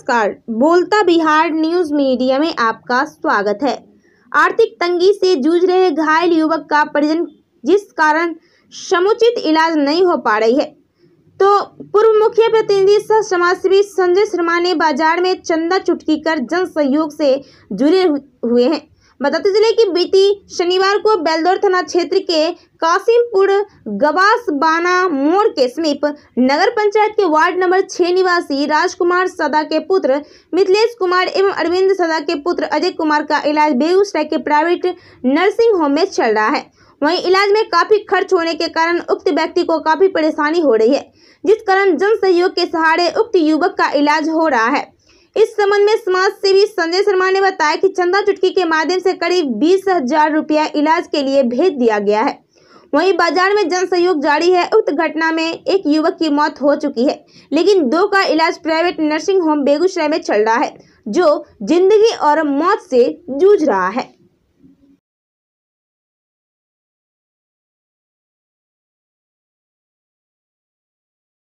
नमस्कार बोलता Bihar news media में आपका स्वागत है आर्थिक तंगी से जूझ रहे घायल युवक का परिजन जिस कारण समुचित इलाज नहीं हो पा रही है तो पूर्व मुख्य प्रतिनिधि सह समाजसेवी संजय शर्मा ने बाजार में चंदा चुटकी कर जन सहयोग से जुड़े हुए हैं बताते चले कि बीती शनिवार को बेलदौर थाना क्षेत्र के कासिमपुर गवासबाना मोड़ के समीप नगर पंचायत के वार्ड नंबर छः निवासी राजकुमार सदा के पुत्र मिथिलेश कुमार एवं अरविंद सदा के पुत्र अजय कुमार का इलाज बेगूसराय के प्राइवेट नर्सिंग होम में चल रहा है वहीं इलाज में काफी खर्च होने के कारण उक्त व्यक्ति को काफी परेशानी हो रही है जिस कारण जन सहयोग के सहारे उक्त युवक का इलाज हो रहा है इस संबंध में समाज सेवी संजय शर्मा ने बताया कि चंदा चुटकी के माध्यम से करीब बीस हजार रुपया इलाज के लिए भेज दिया गया है वहीं बाजार में जन सहयोग जारी है उक्त घटना में एक युवक की मौत हो चुकी है लेकिन दो का इलाज प्राइवेट नर्सिंग होम बेगूसराय में चल रहा है जो जिंदगी और मौत से जूझ रहा है